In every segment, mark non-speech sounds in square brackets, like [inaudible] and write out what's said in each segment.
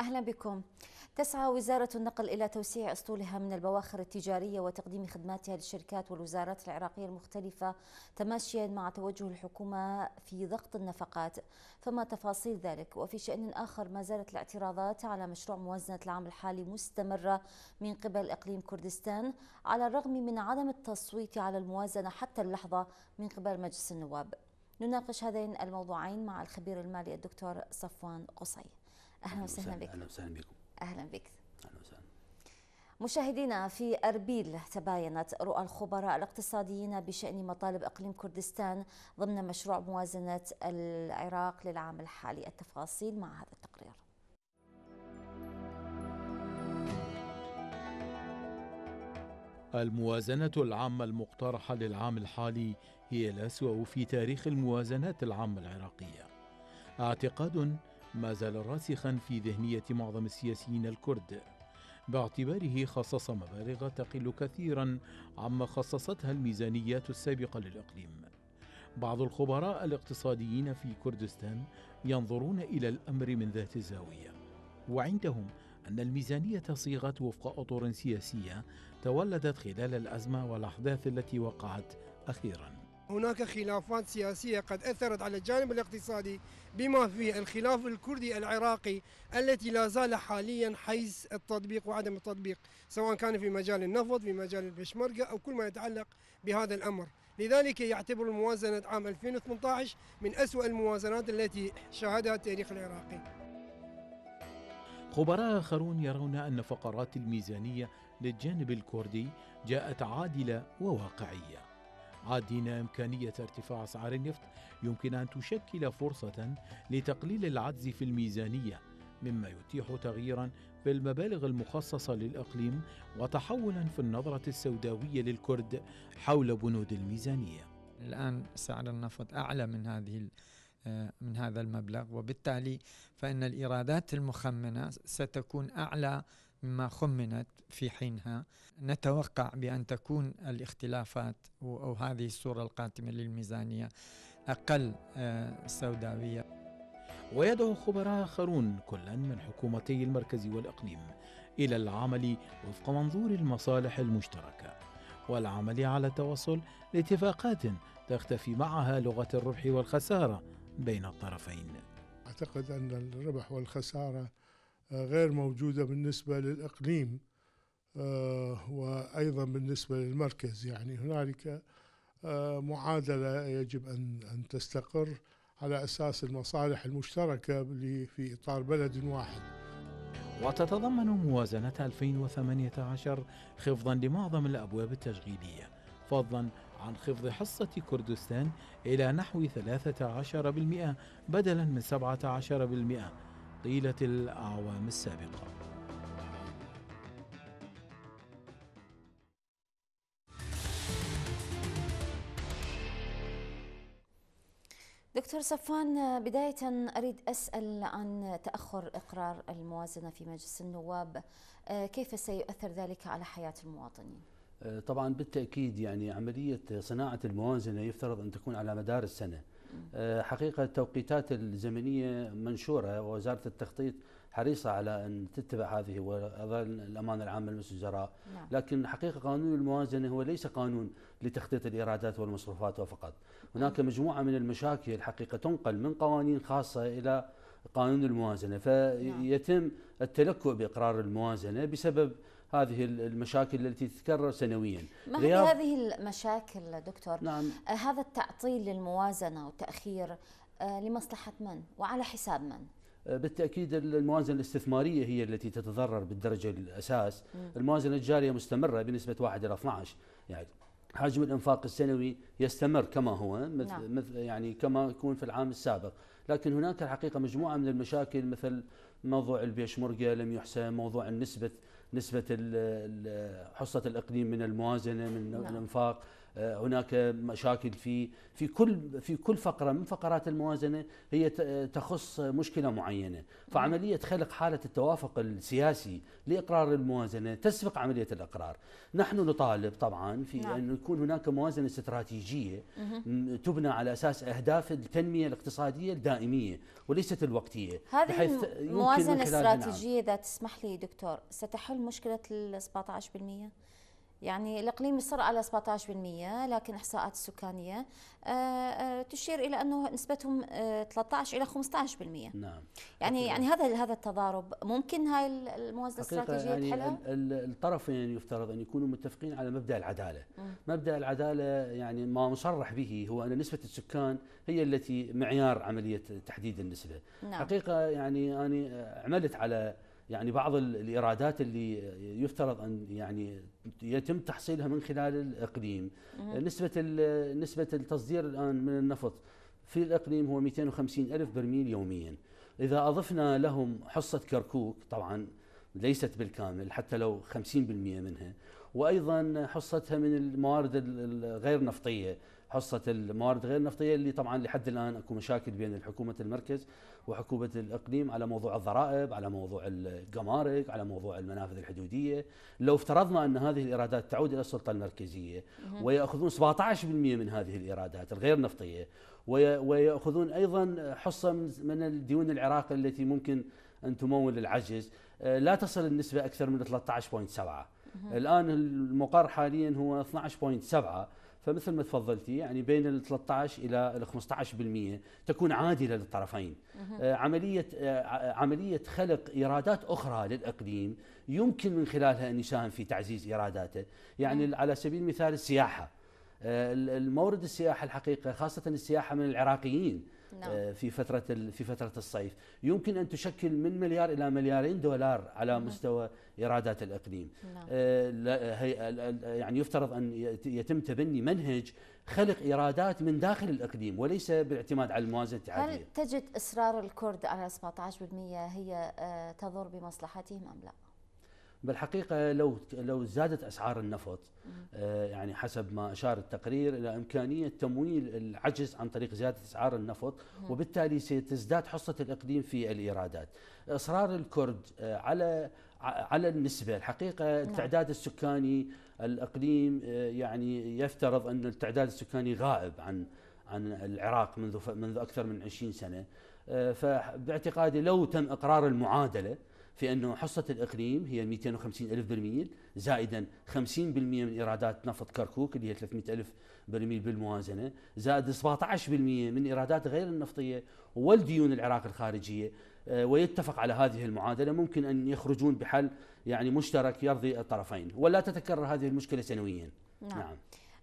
أهلا بكم تسعى وزارة النقل إلى توسيع أسطولها من البواخر التجارية وتقديم خدماتها للشركات والوزارات العراقية المختلفة تماشيا مع توجه الحكومة في ضغط النفقات فما تفاصيل ذلك وفي شأن آخر ما زالت الاعتراضات على مشروع موازنة العام الحالي مستمرة من قبل إقليم كردستان على الرغم من عدم التصويت على الموازنة حتى اللحظة من قبل مجلس النواب نناقش هذين الموضوعين مع الخبير المالي الدكتور صفوان قصي اهلا وسهلا بك اهلا وسهلا بكم اهلا بك اهلا وسهلا مشاهدينا في أربيل تباينت رؤى الخبراء الاقتصاديين بشأن مطالب إقليم كردستان ضمن مشروع موازنة العراق للعام الحالي التفاصيل مع هذا التقرير الموازنة العامة المقترحة للعام الحالي هي الأسوأ في تاريخ الموازنات العامة العراقية اعتقاد ما زال راسخا في ذهنية معظم السياسيين الكرد باعتباره خصص مبالغ تقل كثيرا عما خصصتها الميزانيات السابقة للإقليم بعض الخبراء الاقتصاديين في كردستان ينظرون إلى الأمر من ذات الزاوية وعندهم أن الميزانية صيغت وفق أطر سياسية تولدت خلال الأزمة والأحداث التي وقعت أخيراً هناك خلافات سياسية قد أثرت على الجانب الاقتصادي بما في الخلاف الكردي العراقي التي لا زال حاليا حيز التطبيق وعدم التطبيق سواء كان في مجال النفط في مجال البشمركة أو كل ما يتعلق بهذا الأمر لذلك يعتبر الموازنة عام 2018 من أسوأ الموازنات التي شهدها التاريخ العراقي خبراء آخرون يرون أن فقرات الميزانية للجانب الكردي جاءت عادلة وواقعية عادين إمكانية ارتفاع أسعار النفط يمكن أن تشكل فرصة لتقليل العجز في الميزانية مما يتيح تغييرا في المبالغ المخصصة للإقليم وتحولا في النظرة السوداوية للكرد حول بنود الميزانية الآن سعر النفط أعلى من هذه آه، من هذا المبلغ وبالتالي فإن الإيرادات المخمنة ستكون أعلى مما خمنت في حينها نتوقع بأن تكون الاختلافات أو هذه الصورة القاتمة للميزانية أقل آه، سوداوية ويدعو خبراء آخرون كلا من حكومتي المركز والإقليم إلى العمل وفق منظور المصالح المشتركة والعمل على توصل لاتفاقات تختفي معها لغة الربح والخسارة بين الطرفين أعتقد أن الربح والخسارة غير موجودة بالنسبة للإقليم آه، وأيضا بالنسبة للمركز يعني هنالك آه، معادلة يجب أن أن تستقر على أساس المصالح المشتركة في إطار بلد واحد وتتضمن موازنة 2018 خفضا لمعظم الأبواب التشغيلية فضلا عن خفض حصة كردستان إلى نحو 13% بدلا من 17% طيلة الأعوام السابقة دكتور صفان بداية أريد أسأل عن تأخر إقرار الموازنة في مجلس النواب آه، كيف سيؤثر ذلك على حياة المواطنين؟ آه، طبعا بالتأكيد يعني عملية صناعة الموازنة يفترض أن تكون على مدار السنة آه، حقيقة التوقيتات الزمنية منشورة ووزارة التخطيط حريصة على أن تتبع هذه وأظن الأمانة العامة لمجلس الوزراء نعم. لكن حقيقة قانون الموازنة هو ليس قانون لتخطيط الإيرادات والمصروفات فقط هناك نعم. مجموعة من المشاكل حقيقة تنقل من قوانين خاصة إلى قانون الموازنة فيتم نعم. التلكؤ بإقرار الموازنة بسبب هذه المشاكل التي تتكرر سنويا ما هي هذه المشاكل دكتور نعم. آه، هذا التعطيل للموازنة والتأخير آه، لمصلحة من وعلى حساب من آه، بالتاكيد الموازنه الاستثماريه هي التي تتضرر بالدرجه الاساس، الموازنه الجاريه مستمره بنسبه 1 الى 12 يعني حجم الانفاق السنوي يستمر كما هو مثل نعم. مثل يعني كما يكون في العام السابق، لكن هناك الحقيقه مجموعه من المشاكل مثل موضوع البيشمركه لم يحسن، موضوع نسبه نسبه حصه الاقليم من الموازنه من نعم. الانفاق آه، هناك مشاكل في في كل في كل فقره من فقرات الموازنه هي تخص مشكله معينه، فعمليه خلق حاله التوافق السياسي لاقرار الموازنه تسبق عمليه الاقرار. نحن نطالب طبعا في نعم. ان يكون هناك موازنه استراتيجيه تبنى على اساس اهداف التنميه الاقتصاديه الدائميه وليست الوقتيه. هذه الموازنه الاستراتيجيه اذا تسمح لي دكتور ستحل مشكله ال 17%؟ يعني الإقليم مصر على 17% لكن إحصاءات السكانية آه، آه، تشير إلى أنه نسبتهم 13 آه، إلى 15% نعم يعني حقيقة. يعني هذا هذا التضارب ممكن هاي الموازنة الاستراتيجية يعني تحلها؟ الطرفين يفترض أن يكونوا متفقين على مبدأ العدالة م. مبدأ العدالة يعني ما مصرح به هو أن نسبة السكان هي التي معيار عملية تحديد النسبة نعم. حقيقة يعني أنا عملت على يعني بعض الايرادات اللي يفترض ان يعني يتم تحصيلها من خلال الاقليم نسبه نسبه التصدير الان من النفط في الاقليم هو 250 الف برميل يوميا اذا اضفنا لهم حصه كركوك طبعا ليست بالكامل حتى لو 50% منها وايضا حصتها من الموارد الغير نفطيه حصه الموارد غير النفطيه اللي طبعا لحد الان اكو مشاكل بين حكومه المركز وحكومه الاقليم على موضوع الضرائب على موضوع الجمارك على موضوع المنافذ الحدوديه لو افترضنا ان هذه الايرادات تعود الى السلطه المركزيه وياخذون 17% من هذه الايرادات الغير نفطيه وياخذون ايضا حصه من الديون العراق التي ممكن ان تمول العجز آه، لا تصل النسبه اكثر من 13.7 الان المقر حاليا هو 12.7 فمثل ما تفضلتي يعني بين ال 13 الى ال 15% تكون عادله للطرفين آه، عمليه آه، عمليه خلق ايرادات اخرى للاقليم يمكن من خلالها ان يساهم في تعزيز ايراداته يعني على سبيل المثال السياحه آه، المورد السياحه الحقيقه خاصه السياحه من العراقيين نعم. آه، في فترة في فترة الصيف يمكن أن تشكل من مليار إلى مليارين دولار على نعم. مستوى إيرادات الإقليم نعم. آه، يعني يفترض أن يتم تبني منهج خلق ايرادات من داخل الاقليم وليس بالاعتماد على الموازنه التعادلية هل تجد اصرار الكرد على 17% هي آه، تضر بمصلحتهم ام لا؟ بالحقيقه لو لو زادت اسعار النفط آه، يعني حسب ما اشار التقرير الى امكانيه تمويل العجز عن طريق زياده اسعار النفط وبالتالي ستزداد حصه الاقليم في الايرادات. اصرار الكرد آه، على على النسبه الحقيقه نعم. التعداد السكاني الاقليم آه، يعني يفترض ان التعداد السكاني غائب عن عن العراق منذ منذ اكثر من 20 سنه فباعتقادي لو تم اقرار المعادله في أنه حصة الإقليم هي 250 ألف برميل زائدا 50% من إيرادات نفط كركوك اللي هي 300 ألف برميل بالموازنة زائد 17% من إيرادات غير النفطية والديون العراق الخارجية آه، ويتفق على هذه المعادلة ممكن أن يخرجون بحل يعني مشترك يرضي الطرفين ولا تتكرر هذه المشكلة سنويا نعم, نعم.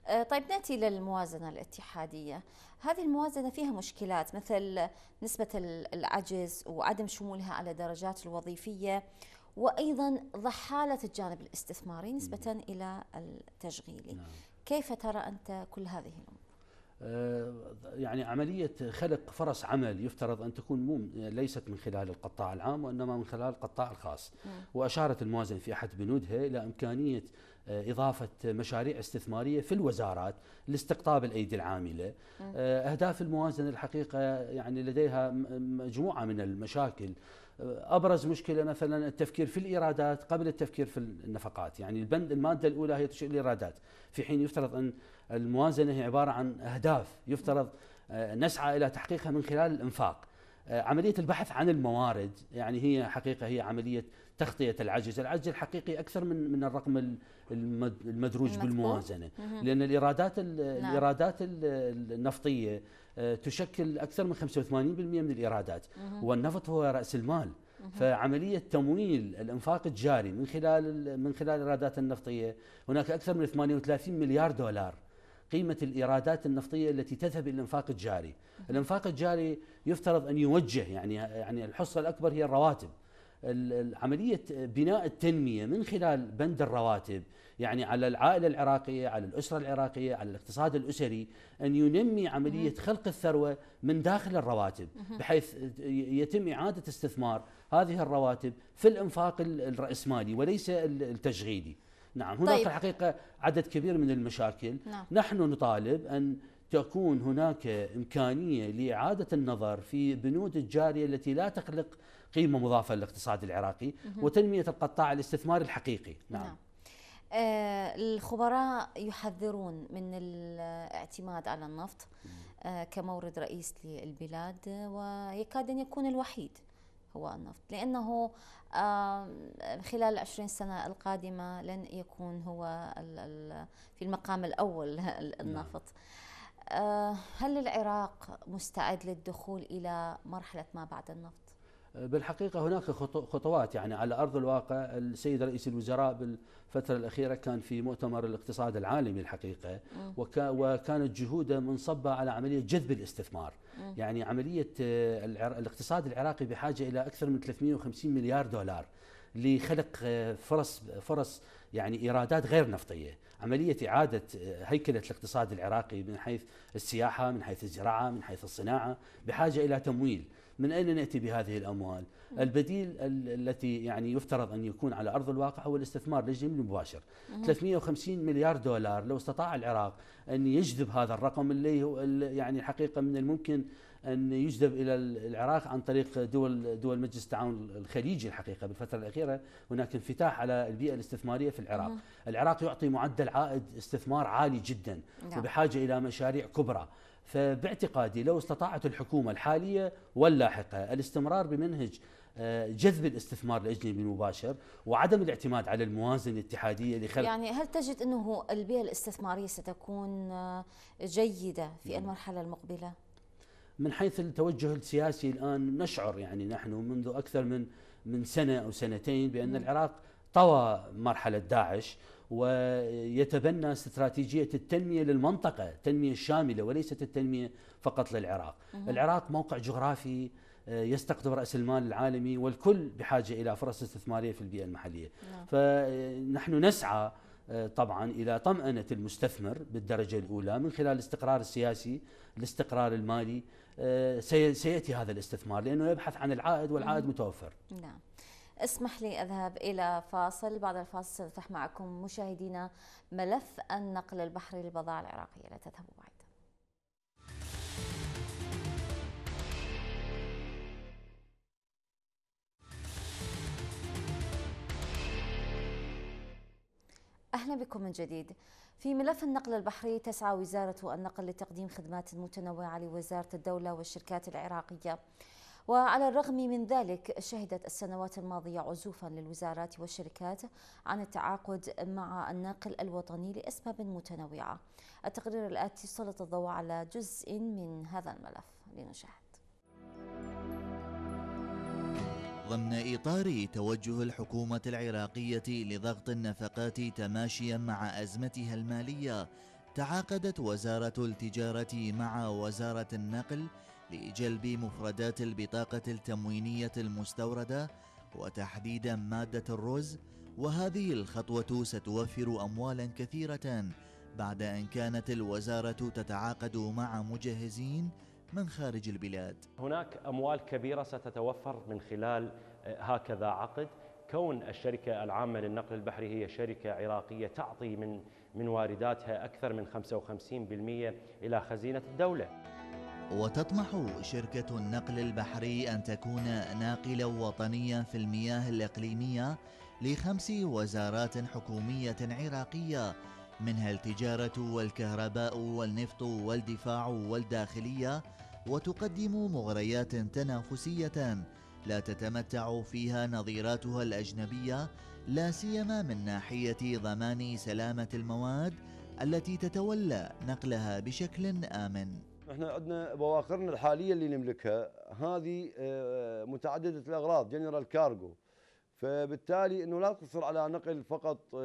آه، طيب ناتي للموازنه الاتحاديه، هذه الموازنه فيها مشكلات مثل نسبه العجز وعدم شمولها على الدرجات الوظيفيه وايضا ضحاله الجانب الاستثماري نسبه الى التشغيلي. نعم. كيف ترى انت كل هذه الامور؟ آه، يعني عملية خلق فرص عمل يفترض أن تكون مو ليست من خلال القطاع العام وإنما من خلال القطاع الخاص نعم. وأشارت الموازن في أحد بنودها إلى إمكانية آه، إضافة مشاريع استثمارية في الوزارات لاستقطاب الأيدي العاملة نعم. آه، أهداف الموازنة الحقيقة يعني لديها مجموعة من المشاكل ابرز مشكله مثلا التفكير في الايرادات قبل التفكير في النفقات، يعني البند الماده الاولى هي تشير الايرادات، في حين يفترض ان الموازنه هي عباره عن اهداف يفترض آه، نسعى الى تحقيقها من خلال الانفاق. آه، عمليه البحث عن الموارد يعني هي حقيقه هي عمليه تغطيه العجز، العجز الحقيقي اكثر من من الرقم المدروج بالموازنه، لان الايرادات نعم. الايرادات النفطيه آه، تشكل اكثر من 85% من الايرادات، والنفط هو راس المال. فعمليه تمويل الانفاق الجاري من خلال من خلال الايرادات النفطيه هناك اكثر من 38 مليار دولار قيمة الإيرادات النفطية التي تذهب إلى الإنفاق الجاري الإنفاق الجاري يفترض أن يوجه يعني, يعني الحصة الأكبر هي الرواتب عملية بناء التنمية من خلال بند الرواتب يعني على العائلة العراقية على الأسرة العراقية على الاقتصاد الأسري أن ينمي عملية خلق الثروة من داخل الرواتب بحيث يتم إعادة استثمار هذه الرواتب في الإنفاق الرأسمالي وليس التشغيلي نعم هناك طيب. الحقيقة عدد كبير من المشاكل نعم. نحن نطالب أن تكون هناك إمكانية لإعادة النظر في بنود الجارية التي لا تخلق قيمة مضافة للاقتصاد العراقي مه. وتنمية القطاع الاستثماري الحقيقي نعم, نعم. آه الخبراء يحذرون من الاعتماد على النفط آه كمورد رئيس للبلاد ويكاد أن يكون الوحيد هو النفط لأنه خلال العشرين سنة القادمة لن يكون هو في المقام الأول [laughs] نعم. النفط آه، هل العراق مستعد للدخول إلى مرحلة ما بعد النفط؟ بالحقيقة هناك خطوات يعني على أرض الواقع السيد رئيس الوزراء بالفترة الأخيرة كان في مؤتمر الاقتصاد العالمي الحقيقة وكانت جهوده منصبة على عملية جذب الاستثمار يعني عملية آه، الاقتصاد العراقي بحاجة إلى أكثر من 350 مليار دولار لخلق آه، فرص فرص يعني ايرادات غير نفطيه عملية إعادة آه، هيكلة الاقتصاد العراقي من حيث السياحة من حيث الزراعة من حيث الصناعة بحاجة إلى تمويل من أين نأتي بهذه الأموال البديل التي يعني يفترض أن يكون على أرض الواقع هو الاستثمار الأجنبي المباشر 350 مليار دولار لو استطاع العراق أن يجذب هذا الرقم اللي هو يعني حقيقة من الممكن ان يجذب الى العراق عن طريق دول دول مجلس التعاون الخليجي الحقيقه بالفتره الاخيره هناك انفتاح على البيئه الاستثماريه في العراق، مم. العراق يعطي معدل عائد استثمار عالي جدا نعم. وبحاجه الى مشاريع كبرى، فباعتقادي لو استطاعت الحكومه الحاليه واللاحقه الاستمرار بمنهج آه، جذب الاستثمار الاجنبي المباشر وعدم الاعتماد على الموازنه الاتحاديه لخلق يعني هل تجد انه البيئه الاستثماريه ستكون آه، جيده في نعم. المرحله المقبله؟ من حيث التوجه السياسي الان نشعر يعني نحن منذ اكثر من من سنه او سنتين بان نعم. العراق طوى مرحله داعش ويتبنى استراتيجيه التنميه للمنطقه، التنميه الشامله وليست التنميه فقط للعراق. أه. العراق موقع جغرافي آه، يستقطب راس المال العالمي والكل بحاجه الى فرص استثماريه في البيئه المحليه. نعم. أه. فنحن نسعى طبعا الى طمانه المستثمر بالدرجه الاولى من خلال الاستقرار السياسي، الاستقرار المالي آه، سياتي هذا الاستثمار لانه يبحث عن العائد والعائد متوفر. نعم. اسمح لي أذهب إلى فاصل بعد الفاصل سنفتح معكم مشاهدينا ملف النقل البحري للبضاعة العراقية لا تذهبوا بعيد أهلا بكم من جديد في ملف النقل البحري تسعى وزارة النقل لتقديم خدمات متنوعة لوزارة الدولة والشركات العراقية وعلى الرغم من ذلك شهدت السنوات الماضية عزوفا للوزارات والشركات عن التعاقد مع الناقل الوطني لأسباب متنوعة التقرير الآتي سلط الضوء على جزء من هذا الملف لنشاهد ضمن إطار توجه الحكومة العراقية لضغط النفقات تماشيا مع أزمتها المالية تعاقدت وزارة التجارة مع وزارة النقل لجلب مفردات البطاقة التموينية المستوردة وتحديدا مادة الرز وهذه الخطوة ستوفر أموالا كثيرة بعد أن كانت الوزارة تتعاقد مع مجهزين من خارج البلاد هناك أموال كبيرة ستتوفر من خلال آه، هكذا عقد كون الشركة العامة للنقل البحري هي شركة عراقية تعطي من من وارداتها أكثر من 55% إلى خزينة الدولة وتطمح شركة النقل البحري أن تكون ناقلا وطنيا في المياه الإقليمية لخمس وزارات حكومية عراقية منها التجارة والكهرباء والنفط والدفاع والداخلية وتقدم مغريات تنافسية لا تتمتع فيها نظيراتها الأجنبية لا سيما من ناحية ضمان سلامة المواد التي تتولى نقلها بشكل آمن احنا عندنا بواخرنا الحاليه اللي نملكها هذه آه، متعدده الاغراض جنرال كارغو فبالتالي انه لا تقتصر على نقل فقط آه،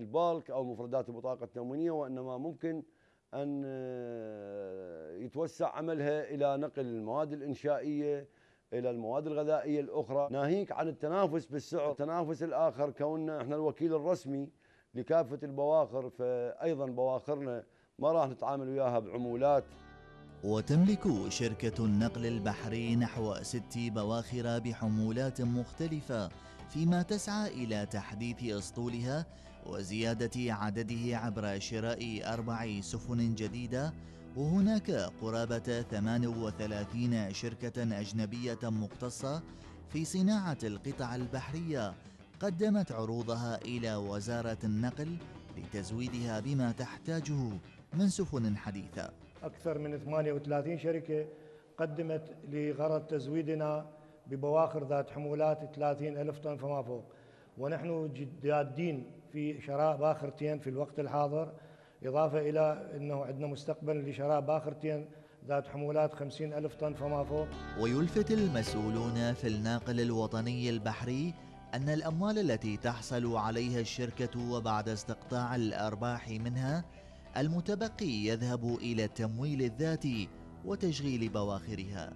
البالك او مفردات البطاقه التموينيه وانما ممكن ان آه، يتوسع عملها الى نقل المواد الانشائيه الى المواد الغذائيه الاخرى ناهيك عن التنافس بالسعر التنافس الاخر كوننا احنا الوكيل الرسمي لكافه البواخر فايضا بواخرنا ما راح نتعامل وياها بعمولات وتملك شركة النقل البحري نحو ست بواخر بحمولات مختلفة فيما تسعى إلى تحديث أسطولها وزيادة عدده عبر شراء أربع سفن جديدة وهناك قرابة 38 شركة أجنبية مختصة في صناعة القطع البحرية قدمت عروضها إلى وزارة النقل لتزويدها بما تحتاجه من سفن حديثة أكثر من 38 شركة قدمت لغرض تزويدنا ببواخر ذات حمولات 30 ألف طن فما فوق ونحن جادين في شراء باخرتين في الوقت الحاضر إضافة إلى أنه عندنا مستقبل لشراء باخرتين ذات حمولات 50 ألف طن فما فوق ويلفت المسؤولون في الناقل الوطني البحري أن الأموال التي تحصل عليها الشركة وبعد استقطاع الأرباح منها المتبقي يذهب إلى التمويل الذاتي وتشغيل بواخرها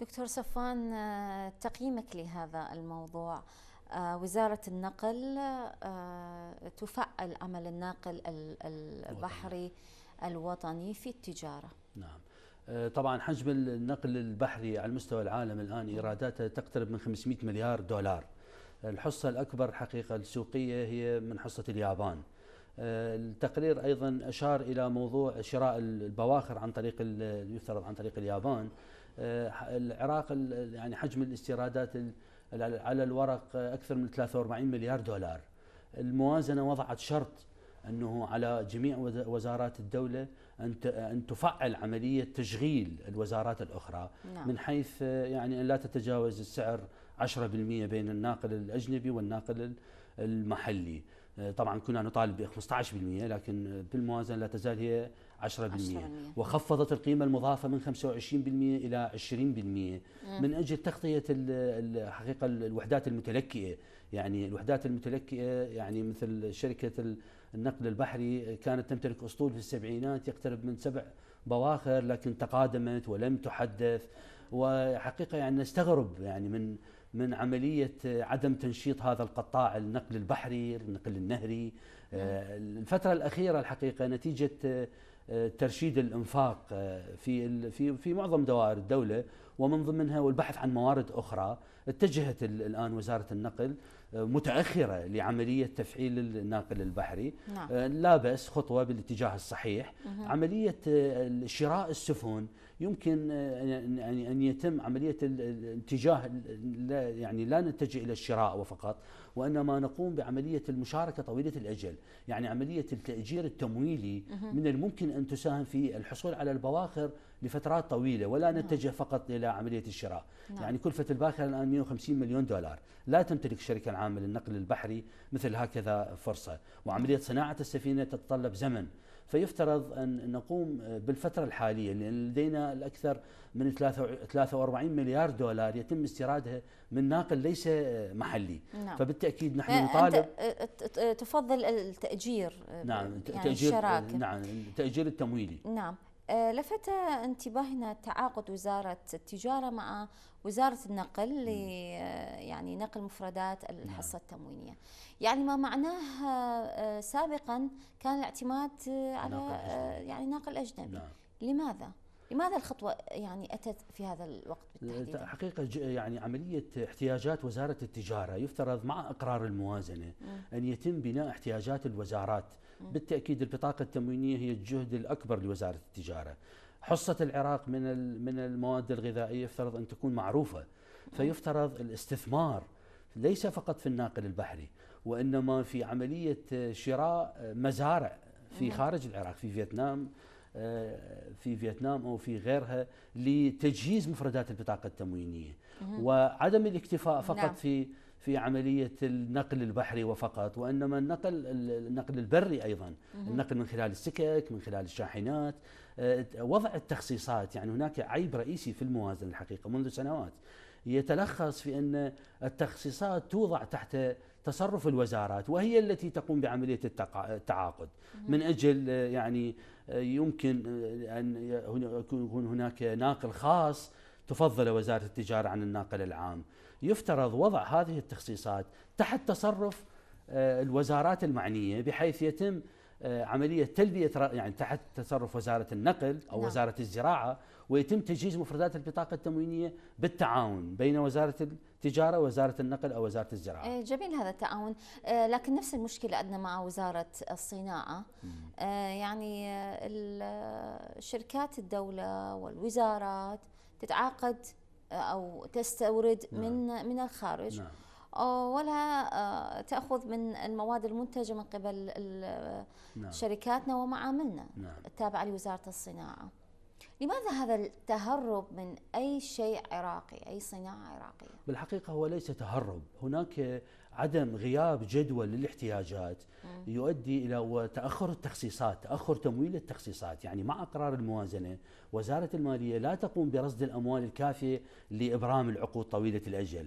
دكتور صفان آه، تقييمك لهذا الموضوع آه، وزارة النقل آه، تفعل عمل الناقل البحري الوطني في التجارة نعم طبعا حجم النقل البحري على مستوى العالم الآن إيراداته تقترب من 500 مليار دولار الحصة الأكبر حقيقة السوقية هي من حصة اليابان آه، التقرير أيضا أشار إلى موضوع شراء البواخر عن طريق يفترض عن طريق اليابان آه، العراق يعني حجم الاستيرادات على الورق أكثر من 43 مليار دولار الموازنة وضعت شرط أنه على جميع وزارات الدولة أن تفعل عملية تشغيل الوزارات الأخرى نعم. من حيث آه، يعني أن لا تتجاوز السعر 10% بين الناقل الاجنبي والناقل المحلي آه، طبعا كنا نطالب ب 15% لكن بالموازنه لا تزال هي 10%, 10% وخفضت القيمه المضافه من 25% الى 20% من اجل تغطيه حقيقه الوحدات المتلكئه يعني الوحدات المتلكئه يعني مثل شركه النقل البحري كانت تمتلك اسطول في السبعينات يقترب من سبع بواخر لكن تقادمت ولم تحدث وحقيقه يعني نستغرب يعني من من عملية عدم تنشيط هذا القطاع النقل البحري النقل النهري آه، الفترة الأخيرة الحقيقة نتيجة آه، ترشيد الانفاق آه، في في في معظم دوائر الدوله ومن ضمنها والبحث عن موارد اخرى اتجهت الان وزاره النقل متاخره لعمليه تفعيل الناقل البحري نعم. لا بس خطوه بالاتجاه الصحيح مه. عمليه شراء السفن يمكن يعني ان يتم عمليه الاتجاه لا يعني لا نتجه الى الشراء وفقط وانما نقوم بعمليه المشاركه طويله الاجل، يعني عمليه التاجير التمويلي من الممكن ان تساهم في الحصول على البواخر لفترات طويله ولا نعم. نتجه فقط الى عمليه الشراء، نعم. يعني كلفه الباخره الان 150 مليون دولار، لا تمتلك الشركه العامه للنقل البحري مثل هكذا فرصه، وعمليه نعم. صناعه السفينه تتطلب زمن، فيفترض أن نقوم بالفترة الحالية لأن لدينا الأكثر من 43 مليار دولار يتم استيرادها من ناقل ليس محلي نعم. فبالتاكيد نحن يعني نطالب أنت أه، تفضل التاجير أه، نعم يعني تاجير الشراكة. نعم التاجير التمويلي نعم لفت انتباهنا تعاقد وزارة التجارة مع وزارة النقل ل يعني نقل مفردات نعم. الحصة التموينية يعني ما معناه سابقا كان الاعتماد على ناقل يعني ناقل أجنبي نعم. لماذا؟ لماذا الخطوة يعني أتت في هذا الوقت بالتحديد؟ حقيقة يعني عملية احتياجات وزارة التجارة يفترض مع إقرار الموازنة أن يتم بناء احتياجات الوزارات بالتأكيد البطاقة التموينية هي الجهد الأكبر لوزارة التجارة حصة العراق من من المواد الغذائية يفترض أن تكون معروفة فيفترض الاستثمار ليس فقط في الناقل البحري وإنما في عملية شراء مزارع في خارج العراق في فيتنام آه، في فيتنام أو في غيرها لتجهيز مفردات البطاقة التموينية وعدم الاكتفاء نعم. فقط نعم. في في عملية النقل البحري وفقط وإنما النقل النقل البري أيضا النقل من خلال السكك من خلال الشاحنات آه، وضع التخصيصات يعني هناك عيب رئيسي في الموازنة الحقيقة منذ سنوات يتلخص في أن التخصيصات توضع تحت تصرف الوزارات وهي التي تقوم بعملية التعاقد من أجل يعني يمكن أن يكون هناك ناقل خاص تفضل وزارة التجارة عن الناقل العام يفترض وضع هذه التخصيصات تحت تصرف آه، الوزارات المعنية بحيث يتم آه، عملية تلبية يعني تحت تصرف وزارة النقل أو نعم. وزارة الزراعة ويتم تجهيز مفردات البطاقة التموينية بالتعاون بين وزارة التجارة ووزارة النقل أو وزارة الزراعة إيه، جميل هذا التعاون إيه، لكن نفس المشكلة عندنا مع وزارة الصناعة إيه، يعني شركات الدولة والوزارات تتعاقد أو تستورد نعم. من من الخارج نعم. ولا تاخذ من المواد المنتجه من قبل نعم. شركاتنا ومعاملنا نعم. التابعه لوزاره الصناعه. لماذا هذا التهرب من أي شيء عراقي أي صناعة عراقية؟ بالحقيقة هو ليس تهرب هناك عدم غياب جدول للاحتياجات يؤدي إلى تأخر التخصيصات تأخر تمويل التخصيصات يعني مع قرار الموازنة وزارة المالية لا تقوم برصد الأموال الكافية لإبرام العقود طويلة الأجل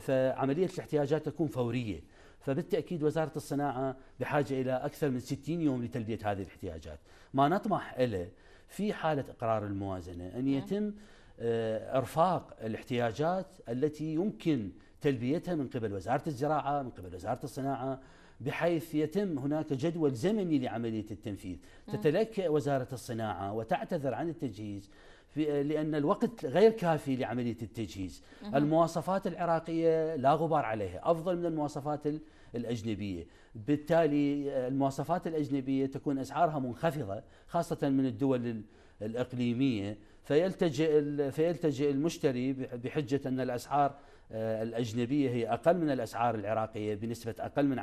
فعملية الاحتياجات تكون فورية فبالتأكيد وزارة الصناعة بحاجة إلى أكثر من 60 يوم لتلبية هذه الاحتياجات ما نطمح إليه في حالة إقرار الموازنة أن نعم. يتم آه، إرفاق الاحتياجات التي يمكن تلبيتها من قبل وزارة الزراعة من قبل وزارة الصناعة بحيث يتم هناك جدول زمني لعملية التنفيذ نعم. تتلكأ وزارة الصناعة وتعتذر عن التجهيز في آه، لأن الوقت غير كافي لعملية التجهيز المواصفات العراقية لا غبار عليها أفضل من المواصفات العراقية الأجنبية بالتالي آه، المواصفات الأجنبية تكون أسعارها منخفضة خاصة من الدول الإقليمية فيلتجئ فيلتجئ المشتري بحجة أن الأسعار آه، الأجنبية هي أقل من الأسعار العراقية بنسبة أقل من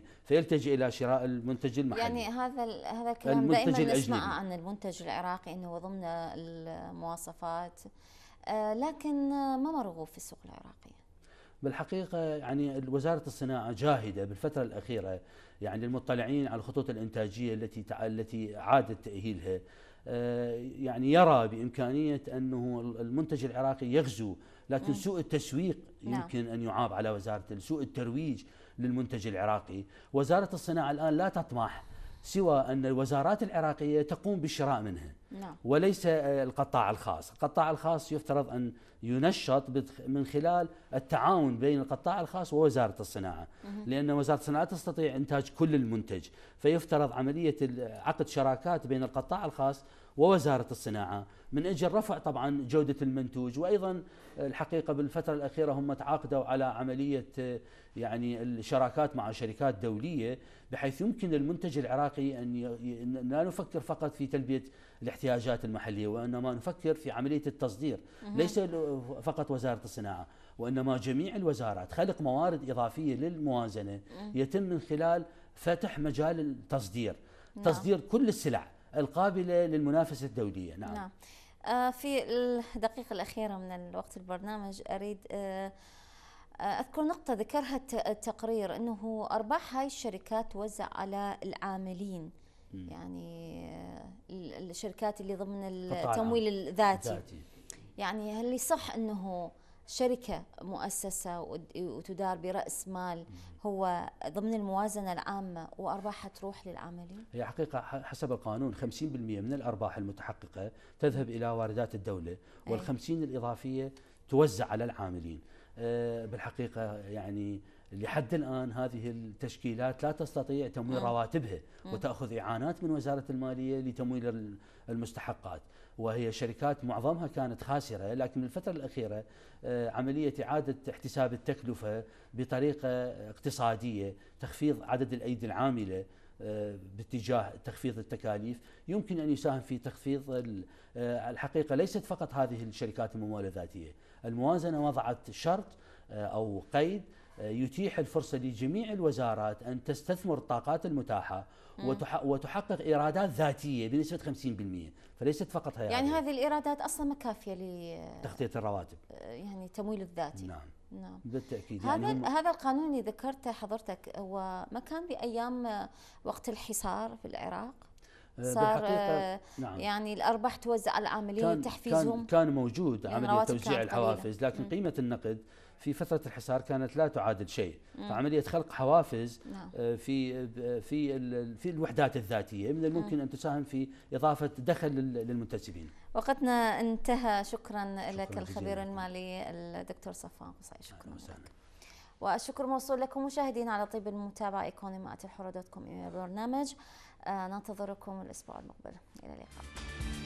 10% فيلتجئ إلى شراء المنتج المحلي يعني هذا هذا الكلام دائما نسمعه عن المنتج العراقي أنه ضمن المواصفات آه، لكن ما مرغوب في السوق العراقي بالحقيقة يعني وزارة الصناعة جاهدة بالفترة الأخيرة يعني المطلعين على الخطوط الإنتاجية التي التي عاد تأهيلها آه، يعني يرى بإمكانية أنه المنتج العراقي يغزو لكن سوء التسويق نعم. يمكن أن يعاب على وزارة سوء الترويج للمنتج العراقي وزارة الصناعة الآن لا تطمح سوى أن الوزارات العراقية تقوم بالشراء منها نعم. وليس آه، القطاع الخاص القطاع الخاص يفترض أن ينشط من خلال التعاون بين القطاع الخاص ووزارة الصناعة مه. لأن وزارة الصناعة تستطيع إنتاج كل المنتج فيفترض عملية عقد شراكات بين القطاع الخاص ووزارة الصناعة من أجل رفع طبعا جودة المنتوج وأيضا الحقيقة بالفترة الأخيرة هم تعاقدوا على عملية يعني الشراكات مع شركات دولية بحيث يمكن للمنتج العراقي أن لا نفكر فقط في تلبية الاحتياجات المحلية وإنما نفكر في عملية التصدير ليس فقط وزارة الصناعة وإنما جميع الوزارات خلق موارد إضافية للموازنة يتم من خلال فتح مجال التصدير نعم. تصدير كل السلع القابله للمنافسه الدوليه نعم, نعم. آه، في الدقيقه الاخيره من الوقت البرنامج اريد آه، آه، اذكر نقطه ذكرها التقرير انه ارباح هاي الشركات توزع على العاملين م. يعني الشركات اللي ضمن التمويل الذاتي, الذاتي. يعني هل يصح انه شركة مؤسسة وتدار برأس مال هو ضمن الموازنة العامة وأرباحها تروح للعاملين؟ هي حقيقة حسب القانون 50% من الأرباح المتحققة تذهب إلى واردات الدولة وال50 الإضافية توزع على العاملين آه، بالحقيقة يعني لحد الآن هذه التشكيلات لا تستطيع تمويل آه. رواتبها آه. وتأخذ إعانات من وزارة المالية لتمويل المستحقات وهي شركات معظمها كانت خاسرة لكن الفترة الأخيرة آه، عملية إعادة احتساب التكلفة بطريقة اقتصادية تخفيض عدد الأيدي العاملة باتجاه تخفيض التكاليف يمكن ان يساهم في تخفيض الحقيقه ليست فقط هذه الشركات المموله الذاتيه، الموازنه وضعت شرط او قيد يتيح الفرصة لجميع الوزارات أن تستثمر الطاقات المتاحة وتحقق إيرادات ذاتية بنسبة 50% فليست فقط هي يعني هذه الإيرادات أصلا ما كافية لتغطية الرواتب آه، يعني التمويل الذاتي نعم نعم بالتاكيد يعني هذا يعني هذا القانون اللي ذكرته حضرتك هو ما كان بايام آه، وقت الحصار في العراق آه، صار نعم. يعني الارباح توزع على العاملين وتحفيزهم كان, كان موجود يعني عمليه توزيع الحوافز لكن قيمه النقد في فتره الحصار كانت لا تعادل شيء فعمليه خلق حوافز نعم. آه، في آه، في في الوحدات الذاتيه من نعم. الممكن ان تساهم في اضافه دخل للمنتسبين وقتنا انتهى شكرا, شكرا لك الخبير المالي الدكتور صفاء قصي شكرا لك والشكر موصول لكم مشاهدينا على طيب المتابعه ايقوني مات الحره دوت كوم برنامج آه، ننتظركم الاسبوع المقبل الى اللقاء